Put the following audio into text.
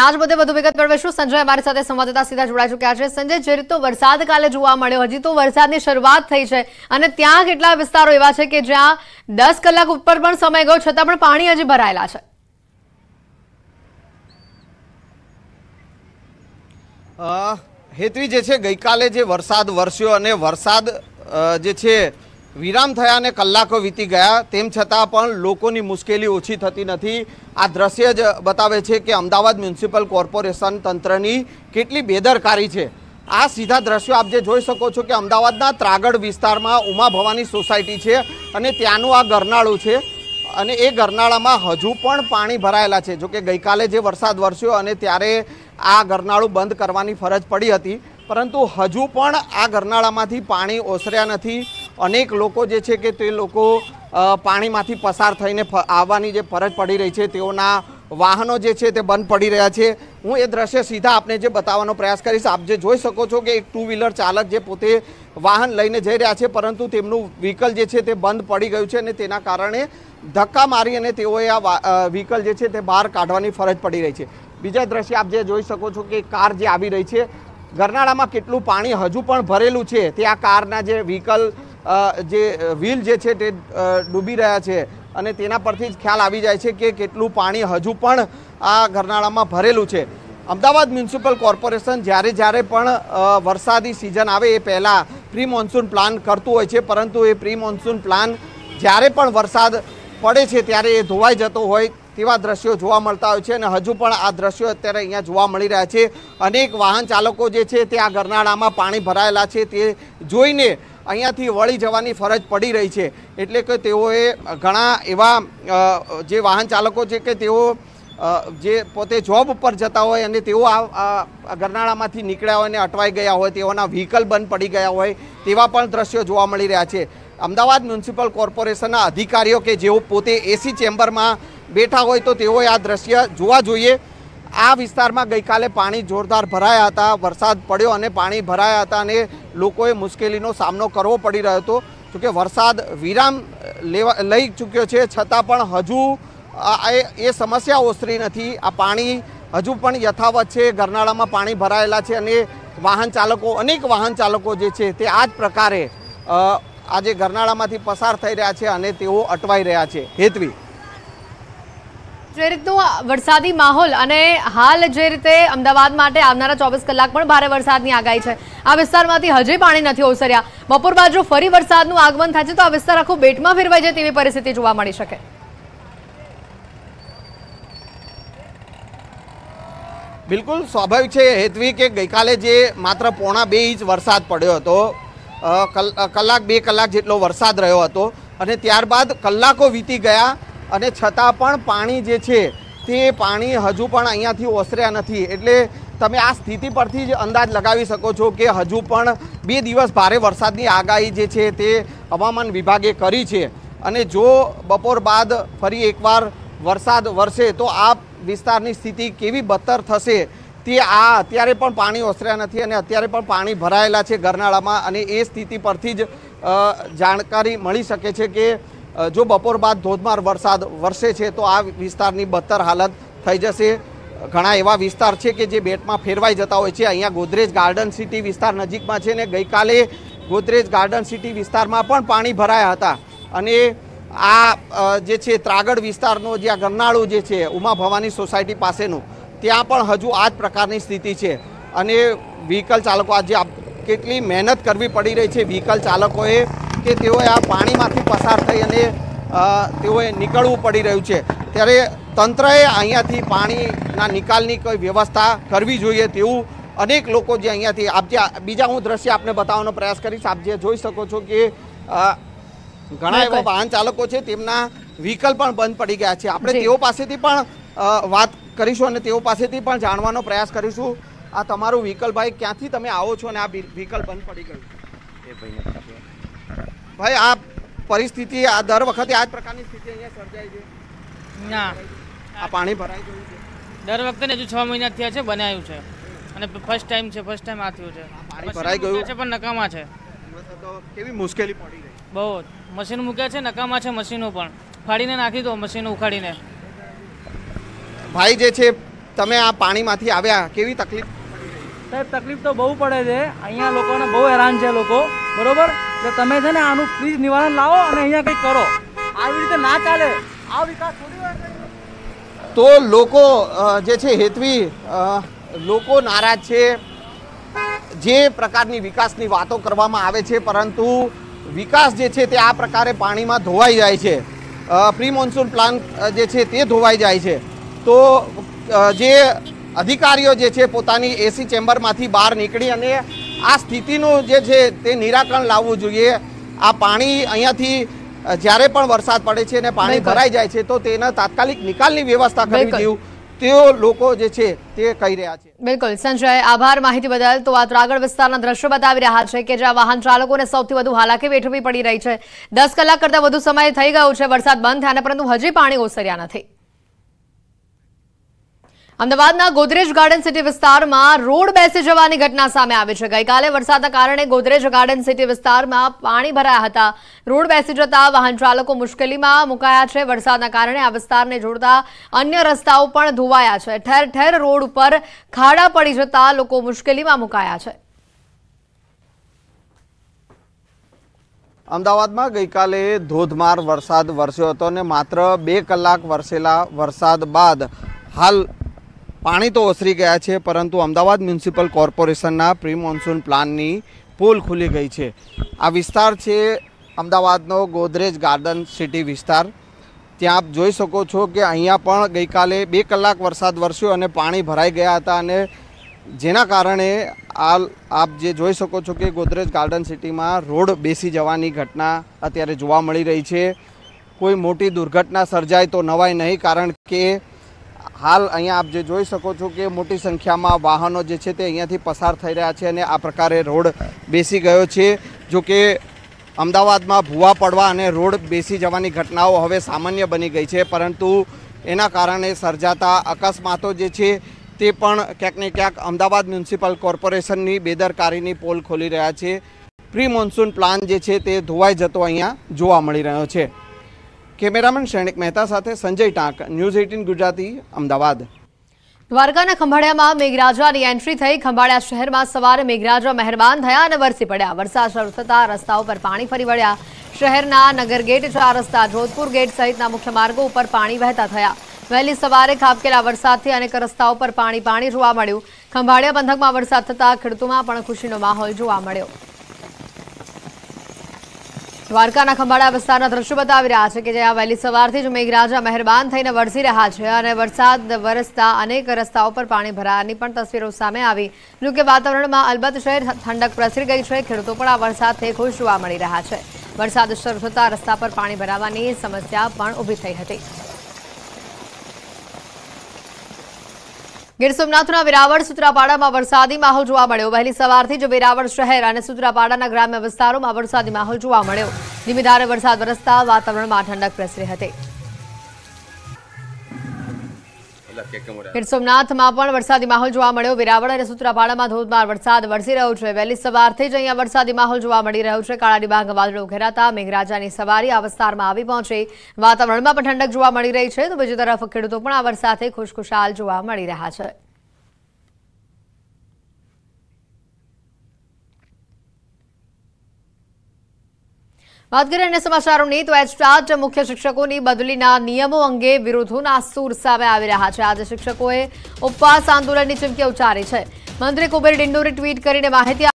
આજ મુદ્દે વધુ વિગત મેળવીશું સંજય અમારી સાથે સંવાદદાતા સીધા જોડાઈ ચુક્યા છે સંજય જે રીતનો વરસાદ કાલે જોવા મળ્યો હજી તો વરસાદની શરૂઆત થઈ છે અને ત્યાં કેટલા વિસ્તારો એવા છે કે જ્યાં દસ કલાક ઉપર પણ સમય ગયો છતાં પણ પાણી હજી ભરાયેલા છે હેતવી જે છે ગઈકાલે જે વરસાદ વરસ્યો અને વરસાદ જે છે વિરામ થયા થયાને કલાકો વીતી ગયા તેમ છતાં પણ લોકોની મુશ્કેલી ઓછી થતી નથી આ દ્રશ્ય જ બતાવે છે કે અમદાવાદ મ્યુનિસિપલ કોર્પોરેશન તંત્રની કેટલી બેદરકારી છે આ સીધા દ્રશ્યો આપ જે જોઈ શકો છો કે અમદાવાદના ત્રાગડ વિસ્તારમાં ઉમા ભવાની સોસાયટી છે અને ત્યાંનું આ ગરનાળું છે અને એ ગરનાળામાં હજુ પણ પાણી ભરાયેલા છે જોકે ગઈકાલે જે વરસાદ વરસ્યો અને ત્યારે આ ગરનાળું બંધ કરવાની ફરજ પડી હતી પરંતુ હજુ પણ આ ગરનાળામાંથી પાણી ઓસર્યા નથી અનેક લોકો જે છે કે તે લોકો પાણીમાંથી પસાર થઈને આવવાની જે ફરજ પડી રહી છે તેઓના વાહનો જે છે તે બંધ પડી રહ્યા છે હું એ દ્રશ્ય સીધા આપને જે બતાવવાનો પ્રયાસ કરીશ આપ જે જોઈ શકો છો કે એક ટુ વ્હીલર ચાલક જે પોતે વાહન લઈને જઈ રહ્યા છે પરંતુ તેમનું વ્હીકલ જે છે તે બંધ પડી ગયું છે અને તેના કારણે ધક્કા મારી અને તેઓએ આ વ્હીકલ જે છે તે બહાર કાઢવાની ફરજ પડી રહી છે બીજા દ્રશ્ય આપ જે જોઈ શકો છો કે કાર જે આવી રહી છે ગરનાળામાં કેટલું પાણી હજુ પણ ભરેલું છે તે આ કારના જે વ્હીકલ જે વ્હીલ જે છે તે ડૂબી રહ્યા છે અને તેના પરથી જ ખ્યાલ આવી જાય છે કે કેટલું પાણી હજુ પણ આ ગરનાળામાં ભરેલું છે અમદાવાદ મ્યુનિસિપલ કોર્પોરેશન જ્યારે જ્યારે પણ વરસાદી સિઝન આવે એ પહેલાં પ્રી મોન્સૂન પ્લાન કરતું હોય છે પરંતુ એ પ્રી મોન્સૂન પ્લાન જ્યારે પણ વરસાદ પડે છે ત્યારે એ ધોવાઈ જતો હોય તેવા દ્રશ્યો જોવા મળતા હોય છે અને હજુ પણ આ દ્રશ્યો અત્યારે અહીંયા જોવા મળી રહ્યા છે અનેક વાહન ચાલકો જે છે તે આ ગરનાળામાં પાણી ભરાયેલા છે તે જોઈને અહીંયાથી વળી જવાની ફરજ પડી રહી છે એટલે કે તેઓએ ઘણા એવા જે વાહન ચાલકો છે કે તેઓ જે પોતે જોબ ઉપર જતા હોય અને તેઓ આ ગરનાળામાંથી નીકળ્યા હોય અને અટવાઈ ગયા હોય તેઓના વ્હીકલ બંધ પડી ગયા હોય તેવા પણ દ્રશ્યો જોવા મળી રહ્યા છે અમદાવાદ મ્યુનિસિપલ કોર્પોરેશનના અધિકારીઓ કે જેઓ પોતે એસી ચેમ્બરમાં બેઠા હોય તો તેઓએ આ દ્રશ્ય જોવા જોઈએ આ વિસ્તારમાં ગઈકાલે પાણી જોરદાર ભરાયા હતા વરસાદ પડ્યો અને પાણી ભરાયા હતા અને લોકોએ મુશ્કેલીનો સામનો કરવો પડી રહ્યો હતો જોકે વરસાદ વિરામ લેવા લઈ ચૂક્યો છે છતાં પણ હજુ એ સમસ્યા ઓસરી નથી આ પાણી હજુ પણ યથાવત છે ગરનાળામાં પાણી ભરાયેલા છે અને વાહન ચાલકો અનેક વાહન ચાલકો જે છે તે આ જ પ્રકારે આજે ગરનાળામાંથી પસાર થઈ રહ્યા છે અને તેઓ અટવાઈ રહ્યા છે હેતવી જે રીતનું વરસાદી માહોલ અને હાલ જે રીતે અમદાવાદ માટે આવનારા ચોવીસ કલાક પણ ભારે વરસાદની આગાહી છે આ વિસ્તારમાંથી હજી પાણી નથી ઓસર્યા બપોર બાદ જો ફરી વરસાદનું આગમન થાય છે તો આ વિસ્તાર આખું બેટમાં ફેરવાઈ જાય તેવી પરિસ્થિતિ જોવા મળી શકે બિલકુલ સ્વાભાવિક છે હેતવી કે ગઈકાલે જે માત્ર પોણા બે ઇંચ વરસાદ પડ્યો હતો કલાક બે કલાક જેટલો વરસાદ રહ્યો હતો અને ત્યારબાદ કલાકો વીતી ગયા અને છતાં પણ પાણી જે છે તે પાણી હજુ પણ અહીંયાથી ઓસર્યા નથી એટલે તમે આ સ્થિતિ પરથી જ અંદાજ લગાવી શકો છો કે હજુ પણ બે દિવસ ભારે વરસાદની આગાહી જે છે તે હવામાન વિભાગે કરી છે અને જો બપોર બાદ ફરી એકવાર વરસાદ વરસે તો આ વિસ્તારની સ્થિતિ કેવી બદતર થશે તે આ અત્યારે પણ પાણી ઓસર્યા નથી અને અત્યારે પણ પાણી ભરાયેલા છે ગરનાળામાં અને એ સ્થિતિ પરથી જ જાણકારી મળી શકે છે કે જો બપોર બાદ ધોધમાર વરસાદ વરસે છે તો આ વિસ્તારની બદતર હાલત થઈ જશે ઘણા એવા વિસ્તાર છે કે જે બેટમાં ફેરવાઈ જતા હોય છે અહીંયા ગોદરેજ ગાર્ડન સિટી વિસ્તાર નજીકમાં છે ને ગઈકાલે ગોદરેજ ગાર્ડન સિટી વિસ્તારમાં પણ પાણી ભરાયા હતા અને આ જે છે ત્રાગડ વિસ્તારનો જે આ ગરનાળું જે છે ઉમા ભવાની સોસાયટી પાસેનું ત્યાં પણ હજુ આ જ પ્રકારની સ્થિતિ છે અને વ્હીકલ ચાલકો આજે કેટલી મહેનત કરવી પડી રહી છે વ્હીકલ ચાલકોએ કે તેઓએ આ પાણીમાંથી પસાર થઈ અને તેઓએ નીકળવું પડી રહ્યું છે ત્યારે તંત્રએ અહીંયાથી પાણીના નિકાલની કોઈ વ્યવસ્થા કરવી જોઈએ તેવું અનેક લોકો જે અહીંયાથી આપ જે બીજા હું દ્રશ્ય આપને બતાવવાનો પ્રયાસ કરીશ આપ જે જોઈ શકો છો કે ઘણા એવા વાહન ચાલકો છે તેમના વ્હીકલ પણ બંધ પડી ગયા છે આપણે તેઓ પાસેથી પણ વાત કરીશું અને તેઓ પાસેથી પણ જાણવાનો પ્રયાસ કરીશું આ તમારું વ્હીકલ ભાઈ ક્યાંથી તમે આવો છો અને આ વ્હીકલ બંધ પડી ગયું છે ભાઈ આ પરિસ્થિતિ આ દર વખતે આ જ પ્રકારની સ્થિતિ અહીંયા સર્જાય છે ના આ પાણી ભરાઈ ગયું છે દર વખતે ને હજુ છ મહિના થયા છે બનાવ્યું છે અને ફર્સ્ટ ટાઈમ છે ફર્સ્ટ ટાઈમ આ થયું છે પાણી ભરાઈ ગયું છે પણ નકામા છે કેવી મુશ્કેલી પડી રહી બહુ મશીન મૂક્યા છે નકામા છે મશીનો પણ ફાડીને નાખી દો મશીનો ઉખાડીને ભાઈ જે છે તમે આ પાણીમાંથી આવ્યા કેવી તકલીફ સાહેબ તકલીફ તો બહુ પડે છે અહીંયા લોકોને બહુ હેરાન છે લોકો બરોબર એટલે તમે છે ને આનું પ્લીઝ નિવારણ લાવો અને અહીંયા કંઈક કરો આવી રીતે ના ચાલે આ વિકાસ તો લોકો જે છે હેતવી લોકો નારાજ છે જે પ્રકારની વિકાસની વાતો કરવામાં આવે છે પરંતુ વિકાસ જે છે તે આ પ્રકારે પાણીમાં ધોવાઈ જાય છે પ્રી મોન્સૂન પ્લાન જે છે તે ધોવાઈ જાય છે તો જે અધિકારીઓ જે છે પોતાની એસી ચેમ્બરમાંથી બહાર નીકળી અને આ સ્થિતિનું જે છે તે નિરાકરણ લાવવું જોઈએ આ પાણી અહીંયાથી જ્યારે પણ વરસાદ પડે છે અને પાણી ભરાઈ જાય છે તો તેના તાત્કાલિક નિકાલની વ્યવસ્થા કરવી દેવું તેઓ લોકો જે છે તે કહી રહ્યા છે બિલકુલ સંજય આભાર માહિતી બદલ તો આ ત્રાગડ વિસ્તારના દ્રશ્યો બતાવી રહ્યા છે કે જ્યાં વાહન ચાલકોને સૌથી વધુ હાલાકી વેઠવી પડી રહી છે દસ કલાક કરતાં વધુ સમય થઈ ગયો છે વરસાદ બંધ થયા પરંતુ હજી પાણી ઓસર્યા નથી અમદાવાદના ગોદરેજ ગાર્ડન સિટી વિસ્તારમાં રોડ બેસી જવાની ઘટના સામે આવી છે ગઈકાલે વરસાદના કારણે ગોદરેજ ગાર્ડન સિટી વિસ્તારમાં પાણી ભરાયા હતા રોડ બેસી જતા વાહન ચાલકો મુશ્કેલીમાં મુકાયા છે વરસાદના કારણે આ વિસ્તારને જોડતા અન્ય રસ્તાઓ પણ ધોવાયા છે ઠેર ઠેર રોડ ઉપર ખાડા પડી જતા લોકો મુશ્કેલીમાં મુકાયા છે અમદાવાદમાં ગઈકાલે ધોધમાર વરસાદ વરસ્યો હતો અને માત્ર બે કલાક વરસેલા વરસાદ બાદ હાલ પાણી તો ઓસરી ગયા છે પરંતુ અમદાવાદ મ્યુનિસિપલ કોર્પોરેશનના પ્રી મોન્સૂન પ્લાનની પુલ ખુલી ગઈ છે આ વિસ્તાર છે અમદાવાદનો ગોદરેજ ગાર્ડન સિટી વિસ્તાર ત્યાં આપ જોઈ શકો છો કે અહીંયા પણ ગઈકાલે બે કલાક વરસાદ વરસ્યો અને પાણી ભરાઈ ગયા હતા અને જેના કારણે આ આપ જે જોઈ શકો છો કે ગોદરેજ ગાર્ડન સિટીમાં રોડ બેસી જવાની ઘટના અત્યારે જોવા મળી રહી છે કોઈ મોટી દુર્ઘટના સર્જાય તો નવાય નહીં કારણ કે હાલ અહીંયા આપ જે જોઈ શકો છો કે મોટી સંખ્યામાં વાહનો જે છે તે અહીંયાથી પસાર થઈ રહ્યા છે અને આ પ્રકારે રોડ બેસી ગયો છે જો કે અમદાવાદમાં ભૂવા પડવા અને રોડ બેસી જવાની ઘટનાઓ હવે સામાન્ય બની ગઈ છે પરંતુ એના કારણે સર્જાતા અકસ્માતો જે છે તે પણ ક્યાંક ને ક્યાંક અમદાવાદ મ્યુનિસિપલ કોર્પોરેશનની બેદરકારીની પોલ ખોલી રહ્યા છે પ્રી મોન્સૂન પ્લાન જે છે તે ધોવાઈ જતો અહીંયા જોવા મળી રહ્યો છે કેમેરામેન શ્રેણિક મહેતા સાથે સંજય ટાંક ન્યૂઝ એઇટીન ગુજરાતી અમદાવાદ દ્વારકાના ખંભાળિયામાં મેઘરાજાની એન્ટ્રી થઈ ખંભાળિયા શહેરમાં સવારે મેઘરાજા મહેરબાન થયા અને વરસી પડ્યા વરસાદ શરૂ થતાં રસ્તાઓ પર પાણી ફરી વળ્યા શહેરના નગર ગેટ ચાર રસ્તા જોધપુર ગેટ સહિતના મુખ્ય માર્ગો ઉપર પાણી વહેતા થયા વહેલી સવારે ખાબકેલા વરસાદથી અનેક રસ્તાઓ પર પાણી પાણી જોવા મળ્યું ખંભાળિયા પંથકમાં વરસાદ થતાં ખેડૂતોમાં પણ ખુશીનો માહોલ જોવા મળ્યો દ્વારકાના ખંભાળા વિસ્તારના દ્રશ્યો બતાવી રહ્યા છે કે જ્યાં વહેલી સવારથી જ મેઘરાજા મહેરબાન થઈને વરસી રહ્યા છે અને વરસાદ વરસતા અનેક રસ્તાઓ પર પાણી ભરાયાની પણ તસવીરો સામે આવી કે વાતાવરણમાં અલબત્ત શહેર ઠંડક પ્રસરી ગઈ છે ખેડૂતો પણ આ વરસાદથી ખુશ જોવા મળી રહ્યા છે વરસાદ શરૂ થતા રસ્તા પર પાણી ભરાવાની સમસ્યા પણ ઊભી થઈ હતી ગીર સોમનાથના વેરાવળ સુત્રાપાડામાં વરસાદી માહોલ જોવા મળ્યો વહેલી સવારથી જ વેરાવળ શહેર અને સુત્રાપાડાના ગ્રામ્ય વિસ્તારોમાં વરસાદી માહોલ જોવા મળ્યો ધીમીધારે વરસાદ વરસતા વાતાવરણમાં ઠંડક પ્રસરી હતી ગીર સોમનાથમાં પણ વરસાદી માહોલ જોવા મળ્યો વેરાવળ અને સુત્રાપાડામાં ધોધમાર વરસાદ વરસી રહ્યો છે વહેલી સવારથી જ અહીંયા વરસાદી માહોલ જોવા મળી રહ્યો છે કાળા ડિબાંગ વાદળો ઘેરાતા મેઘરાજાની સવારી આ વિસ્તારમાં આવી પહોંચી વાતાવરણમાં પણ ઠંડક જોવા મળી રહી છે તો બીજી તરફ ખેડૂતો પણ આ વરસાદથી ખુશખુશાલ જોવા મળી રહ્યા છે વાત કરીએ અન્ય સમાચારોની તો એચટાટ મુખ્ય શિક્ષકોની બદલીના નિયમો અંગે વિરોધોના સૂર સામે આવી રહ્યા છે આજે શિક્ષકોએ ઉપવાસ આંદોલનની ચીમકી ઉચ્ચારી છે મંત્રી કુબેર ડિંડોરે ટ્વીટ કરીને માહિતી